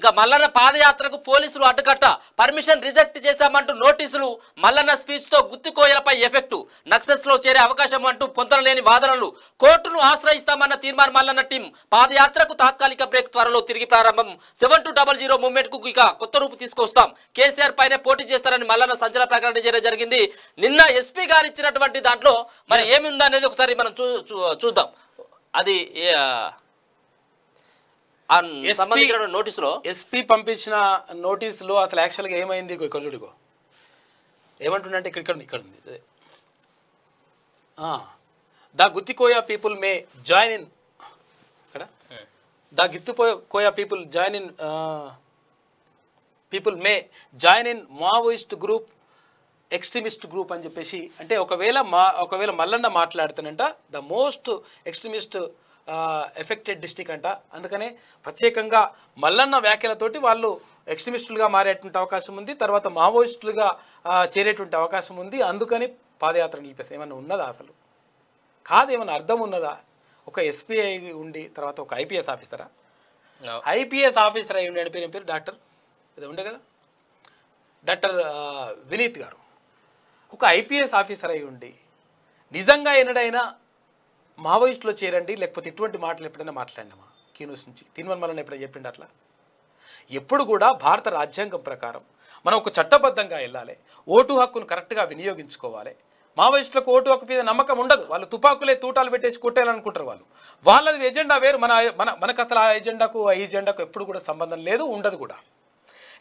ఇక మల్లన్న పాదయాత్రకు పోలీసులు అడ్డుకట్ట పర్మిషన్ రిజెక్ట్ చేశామంటూ నోటీసులు మల్లన్న స్పీచ్ తో గుత్తికోయలపై ఎఫెక్టు లో చేరే అవకాశం అంటూ పొందలేని వాదనలు కోర్టును ఆశ్రయిస్తామన్న తీర్మానం మల్లన్న టీం పాదయాత్రకు తాత్కాలిక బ్రేక్ త్వరలో తిరిగి ప్రారంభం సెవెన్ టూ డబల్ జీరో కు ఇక కొత్త రూపు తీసుకొస్తాం కేసీఆర్ పైనే పోటీ చేస్తారని మల్లన్న సంచలన ప్రకటన చేయడం జరిగింది నిన్న ఎస్పీ గారు ఇచ్చినటువంటి దాంట్లో మరి ఏమి ఉందనేది ఒకసారి మనం చూద్దాం అది నోటీసులో ఎస్పీ పంపించిన నోటీసులో అసలు గా ఏమైంది ఇక్కడ చూడుకో ఏమంటుండంటే ఇక్కడ ఇక్కడ ఉంది the Guttikoya people may join in ఇక్కడ ద గిత్తిపోయ Koya people join in people may join in Maoist group extremist group అని చెప్పేసి అంటే ఒకవేళ మా ఒకవేళ మల్లన్న మాట్లాడుతానంట the most extremist affected district అంట అందుకనే ప్రత్యేకంగా మల్లన్న వ్యాఖ్యలతోటి వాళ్ళు ఎక్స్ట్రీమిస్టులుగా మారేటువంటి అవకాశం ఉంది తర్వాత మావోయిస్టులుగా చేరేటువంటి అవకాశం ఉంది అందుకని పాదయాత్ర నిలిపేస్తే ఏమన్నా ఉన్నదా అసలు కాదు ఏమన్నా అర్థం ఉన్నదా ఒక ఎస్పీఐ ఉండి తర్వాత ఒక ఐపీఎస్ ఆఫీసరా ఐపీఎస్ ఆఫీసర్ అయి ఉండే పేరు పేరు డాక్టర్ ఇది ఉండే కదా డాక్టర్ వినీత్ గారు ఒక ఐపీఎస్ ఆఫీసర్ అయి ఉండి నిజంగా ఎన్నడైనా మావోయిస్టులో చేరండి లేకపోతే ఇటువంటి మాటలు ఎప్పుడైనా మాట్లాడినామా కీనూస్ నుంచి తిన్వన్మలను ఎప్పుడైనా చెప్పిండి అట్లా ఎప్పుడు కూడా భారత రాజ్యాంగం ప్రకారం మనం ఒక చట్టబద్ధంగా వెళ్ళాలి ఓటు హక్కును కరెక్ట్గా వినియోగించుకోవాలి మావోయిస్టులకు ఓటు హక్కు మీద నమ్మకం ఉండదు వాళ్ళు తుపాకులే తూటాలు పెట్టేసి కొట్టేయాలనుకుంటారు వాళ్ళు వాళ్ళది ఎజెండా వేరు మన మన మనకు అసలు ఆ ఎజెండాకు ఆ ఎజెండాకు ఎప్పుడు కూడా సంబంధం లేదు ఉండదు కూడా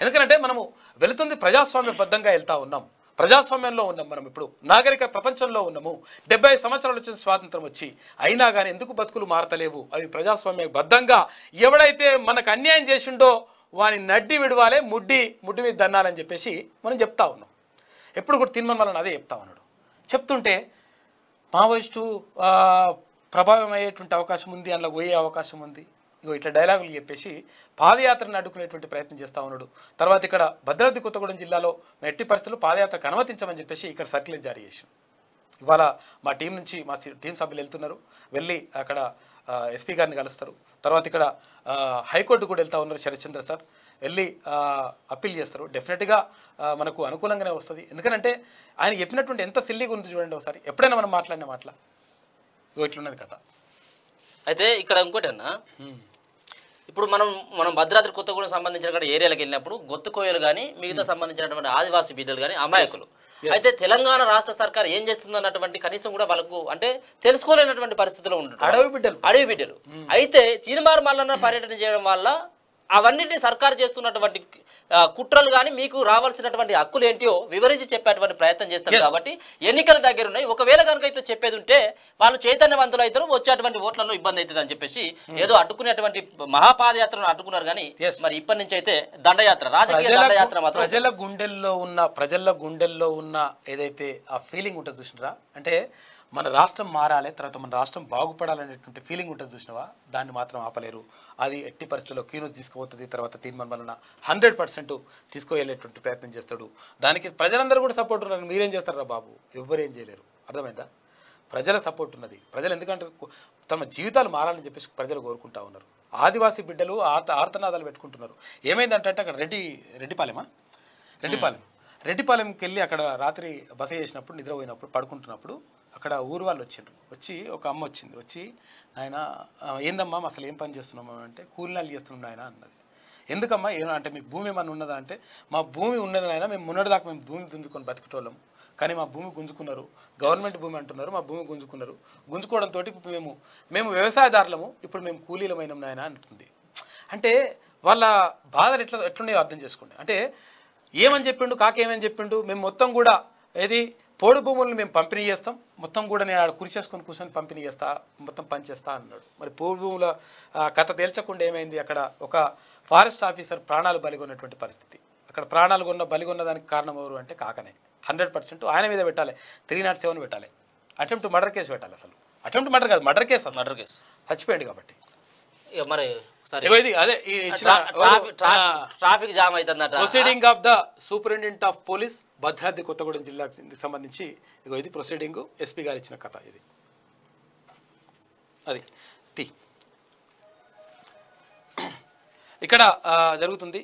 ఎందుకంటే మనము వెళుతుంది ప్రజాస్వామ్యబద్ధంగా వెళ్తూ ఉన్నాం ప్రజాస్వామ్యంలో ఉన్నాం మనం ఇప్పుడు నాగరిక ప్రపంచంలో ఉన్నాము డెబ్బై సంవత్సరాలు వచ్చిన స్వాతంత్రం వచ్చి అయినా కానీ ఎందుకు బతుకులు మారతలేవు అవి ప్రజాస్వామ్య బద్ధంగా ఎవడైతే మనకు అన్యాయం చేసిండో వాని నడ్డి విడవాలే ముడ్డి ముడ్డి మీద దన్నాలని చెప్పేసి మనం చెప్తా ఉన్నాం ఎప్పుడు కూడా తిన్మన్ వలన అదే చెప్తా ఉన్నాడు చెప్తుంటే మావోయిస్టు ప్రభావం అయ్యేటువంటి అవకాశం ఉంది అందులో పోయే అవకాశం ఉంది ఇగో ఇట్లా డైలాగులు చెప్పేసి పాదయాత్రను అడ్డుకునేటువంటి ప్రయత్నం చేస్తూ ఉన్నాడు తర్వాత ఇక్కడ భద్రాద్రి కొత్తగూడెం జిల్లాలో మెట్టి పరిస్థితులు పాదయాత్రకు అనుమతించమని చెప్పేసి ఇక్కడ సర్క్యులర్ జారీ చేసాం ఇవాళ మా టీం నుంచి మా టీం సభ్యులు వెళ్తున్నారు వెళ్ళి అక్కడ ఎస్పీ గారిని కలుస్తారు తర్వాత ఇక్కడ హైకోర్టు కూడా వెళ్తూ ఉన్నారు శరత్చంద్ర సార్ వెళ్ళి అప్పీల్ చేస్తారు డెఫినెట్గా మనకు అనుకూలంగానే వస్తుంది ఎందుకంటే ఆయన చెప్పినటువంటి ఎంత సిల్లీగా ఉంది చూడండి ఒకసారి ఎప్పుడైనా మనం మాట్లాడిన మాటల ఇట్లున్నది కథ అయితే ఇక్కడ ఇంకోటి అన్నా ఇప్పుడు మనం మనం భద్రాద్రి కొత్తగూడెం సంబంధించిన ఏరియాలకు వెళ్ళినప్పుడు గొత్తుకోయలు కానీ మిగతా hmm. సంబంధించినటువంటి ఆదివాసీ బిడ్డలు కానీ అమాయకులు అయితే తెలంగాణ రాష్ట్ర సర్కార్ ఏం చేస్తుంది కనీసం కూడా వాళ్ళకు అంటే తెలుసుకోలేనటువంటి పరిస్థితిలో ఉంటుంది అడవి బిడ్డలు అడవి బిడ్డలు hmm. అయితే చీనమారు మల్లన్న పర్యటన చేయడం వల్ల అవన్నింటినీ సర్కారు చేస్తున్నటువంటి కుట్రలు కానీ మీకు రావాల్సినటువంటి హక్కులు ఏంటియో వివరించి చెప్పేటువంటి ప్రయత్నం చేస్తారు కాబట్టి ఎన్నికల దగ్గర ఉన్నాయి ఒకవేళ కనుక అయితే చెప్పేది ఉంటే వాళ్ళు చైతన్యవంతులు అయితే వచ్చేటువంటి ఓట్లలో ఇబ్బంది అవుతుంది అని చెప్పేసి hmm. ఏదో అడ్డుకునేటువంటి మహాపాదయాత్రను అడ్డుకున్నారు కానీ మరి ఇప్పటి నుంచి అయితే దండయాత్ర రాజకీయ దండయాత్ర మాత్రం ప్రజల గుండెల్లో ఉన్న ప్రజల గుండెల్లో ఉన్న ఏదైతే ఆ ఫీలింగ్ ఉంటుంది చూసినరా అంటే మన రాష్ట్రం మారాలి తర్వాత మన రాష్ట్రం బాగుపడాలనేటువంటి ఫీలింగ్ ఉంటుంది చూసినవా దాన్ని మాత్రం ఆపలేరు అది ఎట్టి పరిస్థితుల్లో క్యూనూస్ తీసుకుపోతుంది తర్వాత తీర్మాన్ వలన హండ్రెడ్ పర్సెంట్ తీసుకువెళ్ళేటువంటి ప్రయత్నం చేస్తాడు దానికి ప్రజలందరూ కూడా సపోర్ట్ ఉన్నారు మీరేం చేస్తారా బాబు ఎవ్వరు ఏం చేయలేరు అర్థమైందా ప్రజల సపోర్ట్ ఉన్నది ప్రజలు ఎందుకంటే తమ జీవితాలు మారాలని చెప్పేసి ప్రజలు కోరుకుంటా ఉన్నారు ఆదివాసీ బిడ్డలు ఆర్త ఆర్తనాదాలు పెట్టుకుంటున్నారు ఏమైందంటే అక్కడ రెడ్డి రెడ్డిపాలెమా రెడ్డిపాలెం రెడ్డిపాలెంకి వెళ్ళి అక్కడ రాత్రి బస చేసినప్పుడు నిద్రపోయినప్పుడు పడుకుంటున్నప్పుడు అక్కడ ఊరు వాళ్ళు వచ్చిండ్రు వచ్చి ఒక అమ్మ వచ్చింది వచ్చి ఆయన ఏందమ్మా అసలు ఏం పని చేస్తున్నామా అంటే కూలినాలు చేస్తున్నాం ఆయన అన్నది ఎందుకమ్మా ఏమన్నా అంటే మీ భూమి ఏమన్నా ఉన్నదా అంటే మా భూమి ఉన్నది ఉన్నదైనా మేము మొన్నటిదాకా మేము భూమి దుంజుకొని బతికేటోళ్ళం కానీ మా భూమి గుంజుకున్నారు గవర్నమెంట్ భూమి అంటున్నారు మా భూమి గుంజుకున్నారు గుంజుకోవడంతో మేము మేము వ్యవసాయదారులము ఇప్పుడు మేము కూలీలమైన నాయన అంటుంది అంటే వాళ్ళ బాధలు ఎట్లా ఎట్లున్నాయో అర్థం చేసుకోండి అంటే ఏమని చెప్పిండు కాకేమని చెప్పిండు మేము మొత్తం కూడా ఏది పోడు భూములను మేము పంపిణీ చేస్తాం మొత్తం కూడా నేను ఆడ కురి చేసుకొని కూర్చొని పంపిణీ చేస్తా మొత్తం పనిచేస్తా అన్నాడు మరి పోడు భూముల కథ తేల్చకుండా ఏమైంది అక్కడ ఒక ఫారెస్ట్ ఆఫీసర్ ప్రాణాలు బలిగొన్నటువంటి పరిస్థితి అక్కడ ప్రాణాలు కొన్న బలిగొన్న దానికి కారణం ఎవరు అంటే కాకనే హండ్రెడ్ పర్సెంట్ ఆయన మీద పెట్టాలి త్రీ నాట్ సెవెన్ పెట్టాలి అటెంప్ట్ మర్డర్ కేసు పెట్టాలి అసలు అటెంప్ట్ మర్డర్ కాదు మర్డర్ కేసు మర్డర్ కేసు చచ్చిపోయాడు కాబట్టి మరి అదే ట్రాఫిక్ జామ్ అవుతుందట proceeding of the superintendent of police Bhadradri Kothagudem జిల్లాకి సంబంధించి ఇగో ఇది ప్రొసీడింగ్ ఎస్పీ గారు ఇచ్చిన కథ ఇది అది తి ఇక్కడ జరుగుతుంది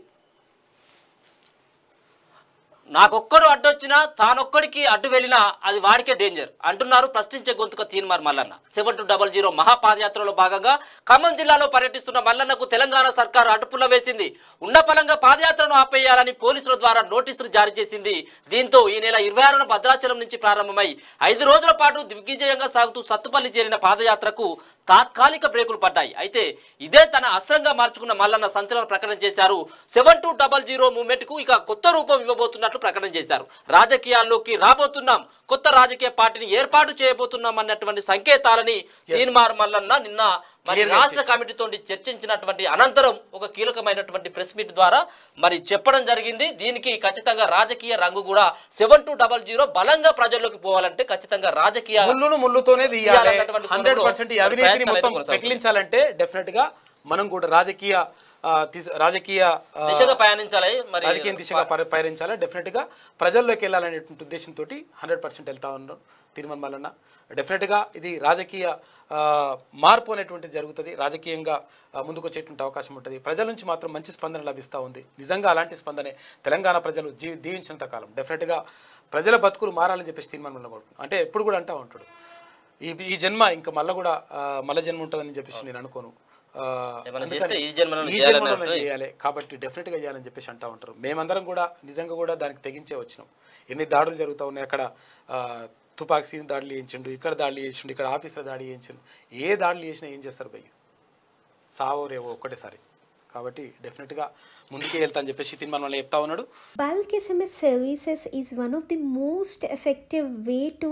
నాకొక్కడు వచ్చినా తానొక్కడికి అడ్డు వెళ్ళినా అది వాడికే డేంజర్ అంటున్నారు ప్రశ్నించే గొంతుక Teenmar Mallanna seven two double zero మహాపాదయాత్రలో భాగంగా ఖమ్మం జిల్లాలో పర్యటిస్తున్న మల్లన్నకు తెలంగాణ సర్కారు అడ్డుపుల్ల వేసింది ఉన్నపలంగా పాదయాత్రను ఆపేయాలని పోలీసుల ద్వారా నోటీసులు జారీ చేసింది దీంతో ఈ నెల ఇరవై ఆరున భద్రాచలం నుంచి ప్రారంభమై ఐదు రోజుల పాటు దిగ్విజయంగా సాగుతూ సత్తుపల్లి చేరిన పాదయాత్రకు తాత్కాలిక బ్రేకులు పడ్డాయి అయితే ఇదే తన అస్త్రంగా మార్చుకున్న మల్లన్న సంచలన ప్రకటన చేశారు సెవెన్ టూ డబల్ జీరో మూమెంట్కు ఇక కొత్త రూపం ఇవ్వబోతున్నట్లు ప్రకటన చేశారు రాజకీయాల్లోకి రాబోతున్నాం కొత్త రాజకీయ పార్టీని ఏర్పాటు చేయబోతున్నాం అన్నటువంటి సంకేతాలని తీన్మార్ మల్లన్న నిన్న మరి రాష్ట్ర కమిటీతో చర్చించినటువంటి అనంతరం ఒక కీలకమైనటువంటి ప్రెస్ మీట్ ద్వారా మరి చెప్పడం జరిగింది దీనికి ఖచ్చితంగా రాజకీయ రంగు కూడా సెవెన్ టూ డబల్ జీరో బలంగా ప్రజల్లోకి పోవాలంటే ఖచ్చితంగా రాజకీయ ముళ్ళుతోనే డెఫినెట్ గా మనం కూడా రాజకీయ రాజకీయ దిశగా పయనించాలి మరి రాజకీయ దిశగా పయనించాలి డెఫినెట్గా ప్రజల్లోకి వెళ్ళాలనేటువంటి ఉద్దేశంతో హండ్రెడ్ పర్సెంట్ వెళ్తా ఉన్నాం తిరుమల మల్లన్న డెఫినెట్గా ఇది రాజకీయ మార్పు అనేటువంటిది జరుగుతుంది రాజకీయంగా ముందుకు వచ్చేటువంటి అవకాశం ఉంటుంది ప్రజల నుంచి మాత్రం మంచి స్పందన లభిస్తూ ఉంది నిజంగా అలాంటి స్పందనే తెలంగాణ ప్రజలు జీ దీవించినంత కాలం డెఫినెట్గా ప్రజల బతుకులు మారాలని చెప్పేసి తీర్మానం అంటే ఎప్పుడు కూడా అంటూ ఉంటాడు ఈ ఈ జన్మ ఇంకా మళ్ళీ కూడా మళ్ళీ జన్మ ఉంటుందని చెప్పేసి నేను అనుకోను కాబట్టి డెఫినెట్ గా చేయాలని చెప్పేసి అంటా ఉంటారు మేమందరం కూడా నిజంగా కూడా దానికి తెగించే వచ్చినాం ఎన్ని దాడులు జరుగుతూ ఉన్నాయి అక్కడ తుపాకీ సీన్ దాడులు చేయించండు ఇక్కడ దాడులు చేయించండు ఇక్కడ ఆఫీసులో దాడి చేయించండు ఏ దాడులు చేసినా ఏం చేస్తారు భయ్య సావో రేవో ఒక్కటేసారి కాబట్టి డెఫినెట్ గా ముందుకే వెళ్తాను చెప్పేసి తిని మనం చెప్తా ఉన్నాడు bulk SMS services is one of the most effective way to